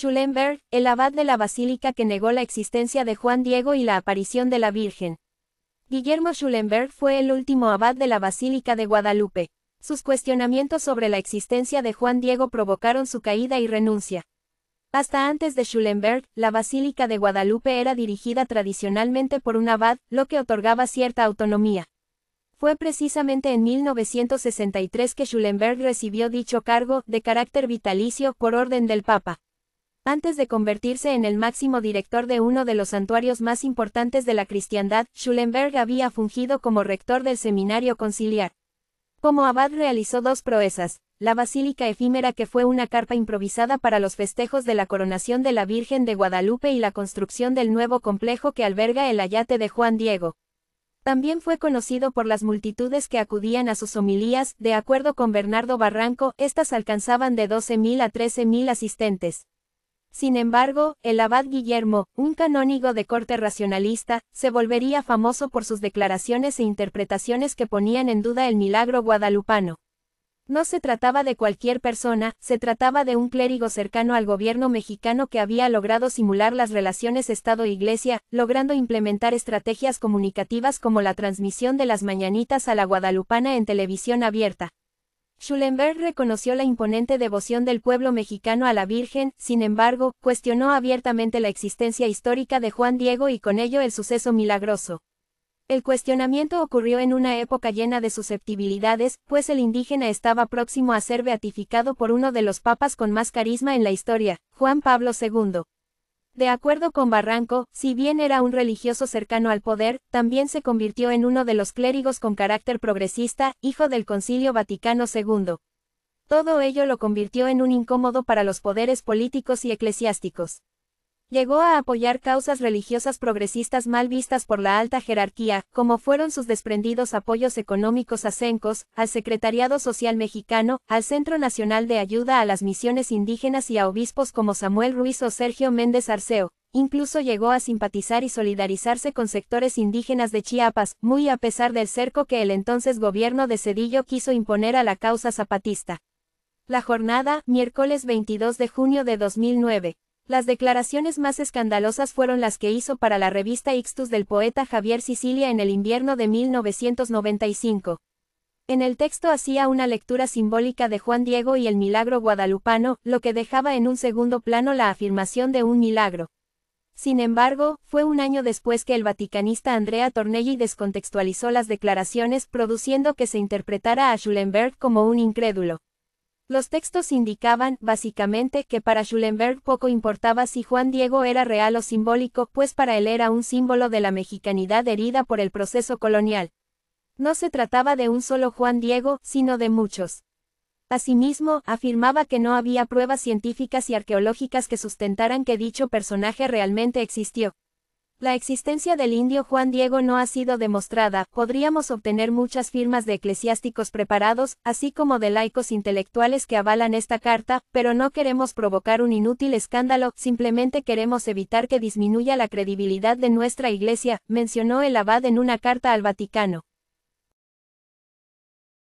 Schulenberg, el abad de la basílica que negó la existencia de Juan Diego y la aparición de la Virgen. Guillermo Schulenberg fue el último abad de la basílica de Guadalupe. Sus cuestionamientos sobre la existencia de Juan Diego provocaron su caída y renuncia. Hasta antes de Schulenberg, la Basílica de Guadalupe era dirigida tradicionalmente por un abad, lo que otorgaba cierta autonomía. Fue precisamente en 1963 que Schulenberg recibió dicho cargo, de carácter vitalicio, por orden del Papa. Antes de convertirse en el máximo director de uno de los santuarios más importantes de la cristiandad, Schulenberg había fungido como rector del seminario conciliar. Como abad realizó dos proezas, la basílica efímera que fue una carpa improvisada para los festejos de la coronación de la Virgen de Guadalupe y la construcción del nuevo complejo que alberga el ayate de Juan Diego. También fue conocido por las multitudes que acudían a sus homilías, de acuerdo con Bernardo Barranco, estas alcanzaban de 12.000 a 13.000 asistentes. Sin embargo, el abad Guillermo, un canónigo de corte racionalista, se volvería famoso por sus declaraciones e interpretaciones que ponían en duda el milagro guadalupano. No se trataba de cualquier persona, se trataba de un clérigo cercano al gobierno mexicano que había logrado simular las relaciones Estado-Iglesia, logrando implementar estrategias comunicativas como la transmisión de las mañanitas a la guadalupana en televisión abierta, Schulenberg reconoció la imponente devoción del pueblo mexicano a la Virgen, sin embargo, cuestionó abiertamente la existencia histórica de Juan Diego y con ello el suceso milagroso. El cuestionamiento ocurrió en una época llena de susceptibilidades, pues el indígena estaba próximo a ser beatificado por uno de los papas con más carisma en la historia, Juan Pablo II. De acuerdo con Barranco, si bien era un religioso cercano al poder, también se convirtió en uno de los clérigos con carácter progresista, hijo del Concilio Vaticano II. Todo ello lo convirtió en un incómodo para los poderes políticos y eclesiásticos. Llegó a apoyar causas religiosas progresistas mal vistas por la alta jerarquía, como fueron sus desprendidos apoyos económicos a CENCOS, al Secretariado Social Mexicano, al Centro Nacional de Ayuda a las Misiones Indígenas y a obispos como Samuel Ruiz o Sergio Méndez Arceo, Incluso llegó a simpatizar y solidarizarse con sectores indígenas de Chiapas, muy a pesar del cerco que el entonces gobierno de Cedillo quiso imponer a la causa zapatista. La jornada, miércoles 22 de junio de 2009. Las declaraciones más escandalosas fueron las que hizo para la revista Ixtus del poeta Javier Sicilia en el invierno de 1995. En el texto hacía una lectura simbólica de Juan Diego y el milagro guadalupano, lo que dejaba en un segundo plano la afirmación de un milagro. Sin embargo, fue un año después que el vaticanista Andrea Tornelli descontextualizó las declaraciones, produciendo que se interpretara a Schulenberg como un incrédulo. Los textos indicaban, básicamente, que para Schulenberg poco importaba si Juan Diego era real o simbólico, pues para él era un símbolo de la mexicanidad herida por el proceso colonial. No se trataba de un solo Juan Diego, sino de muchos. Asimismo, afirmaba que no había pruebas científicas y arqueológicas que sustentaran que dicho personaje realmente existió. La existencia del indio Juan Diego no ha sido demostrada, podríamos obtener muchas firmas de eclesiásticos preparados, así como de laicos intelectuales que avalan esta carta, pero no queremos provocar un inútil escándalo, simplemente queremos evitar que disminuya la credibilidad de nuestra iglesia, mencionó el abad en una carta al Vaticano.